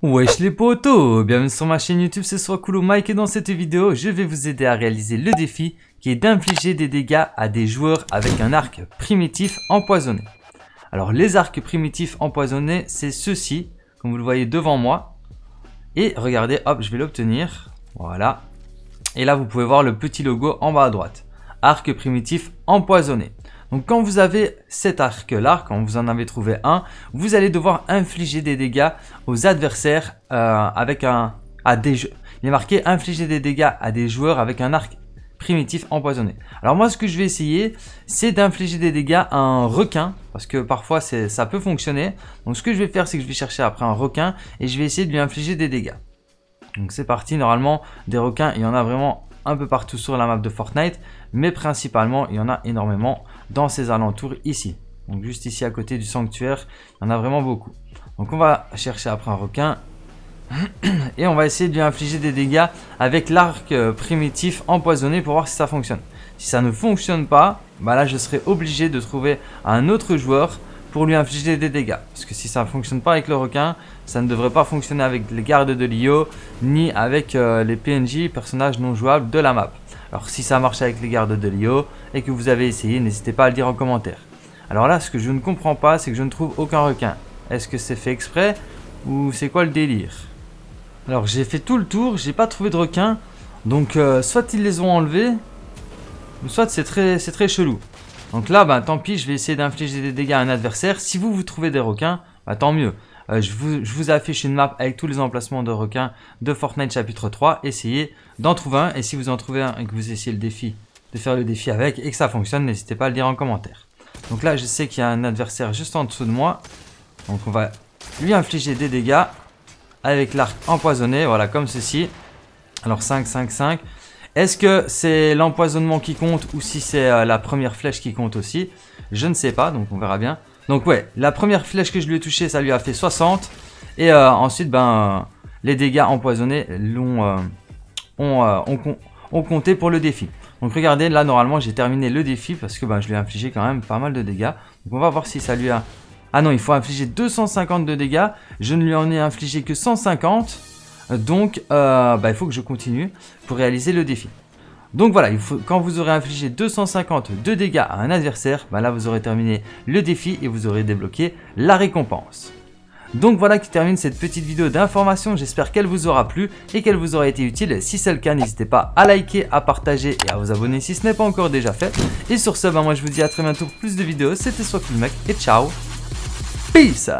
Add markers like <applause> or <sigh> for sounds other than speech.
Wesh les potos Bienvenue sur ma chaîne YouTube, c'est soit Coolo Mike et dans cette vidéo, je vais vous aider à réaliser le défi qui est d'infliger des dégâts à des joueurs avec un arc primitif empoisonné. Alors les arcs primitifs empoisonnés, c'est ceci, comme vous le voyez devant moi. Et regardez, hop, je vais l'obtenir. Voilà. Et là, vous pouvez voir le petit logo en bas à droite. Arc primitif empoisonné. Donc quand vous avez cet arc-là, quand vous en avez trouvé un, vous allez devoir infliger des dégâts aux adversaires euh, avec un... À des, il est marqué infliger des dégâts à des joueurs avec un arc primitif empoisonné. Alors moi ce que je vais essayer c'est d'infliger des dégâts à un requin parce que parfois ça peut fonctionner. Donc ce que je vais faire c'est que je vais chercher après un requin et je vais essayer de lui infliger des dégâts. Donc c'est parti, normalement des requins il y en a vraiment un peu partout sur la map de Fortnite mais principalement il y en a énormément dans ses alentours ici. Donc juste ici à côté du sanctuaire, il y en a vraiment beaucoup. Donc on va chercher après un requin. <clears throat> Et on va essayer de lui infliger des dégâts avec l'arc euh, primitif empoisonné pour voir si ça fonctionne. Si ça ne fonctionne pas, bah là je serai obligé de trouver un autre joueur pour lui infliger des dégâts. Parce que si ça ne fonctionne pas avec le requin, ça ne devrait pas fonctionner avec les gardes de l'IO, ni avec euh, les PNJ, personnages non jouables de la map. Alors si ça marche avec les gardes de Lio et que vous avez essayé, n'hésitez pas à le dire en commentaire. Alors là, ce que je ne comprends pas, c'est que je ne trouve aucun requin. Est-ce que c'est fait exprès ou c'est quoi le délire Alors j'ai fait tout le tour, j'ai pas trouvé de requin. Donc euh, soit ils les ont enlevés, soit c'est très, chelou. Donc là, bah, tant pis, je vais essayer d'infliger des dégâts à un adversaire. Si vous, vous trouvez des requins, bah tant mieux. Euh, je, vous, je, vous, affiche une map avec tous les emplacements de requins de Fortnite chapitre 3. Essayez d'en trouver un. Et si vous en trouvez un et que vous essayez le défi, de faire le défi avec et que ça fonctionne, n'hésitez pas à le dire en commentaire. Donc là, je sais qu'il y a un adversaire juste en dessous de moi. Donc on va lui infliger des dégâts avec l'arc empoisonné. Voilà, comme ceci. Alors 5, 5, 5. Est-ce que c'est l'empoisonnement qui compte ou si c'est euh, la première flèche qui compte aussi Je ne sais pas, donc on verra bien. Donc ouais, la première flèche que je lui ai touchée, ça lui a fait 60. Et euh, ensuite, ben, euh, les dégâts empoisonnés l'ont euh, ont, compté pour le défi. Donc regardez, là normalement j'ai terminé le défi parce que ben, je lui ai infligé quand même pas mal de dégâts. Donc on va voir si ça lui a... Ah non, il faut infliger 250 de dégâts. Je ne lui en ai infligé que 150. Donc ben, il faut que je continue pour réaliser le défi. Donc voilà, il faut, quand vous aurez infligé 250 de dégâts à un adversaire, bah là vous aurez terminé le défi et vous aurez débloqué la récompense. Donc voilà qui termine cette petite vidéo d'information, j'espère qu'elle vous aura plu et qu'elle vous aura été utile. Si c'est le cas, n'hésitez pas à liker, à partager et à vous abonner si ce n'est pas encore déjà fait. Et sur ce, bah moi je vous dis à très bientôt pour plus de vidéos, c'était soit et ciao Peace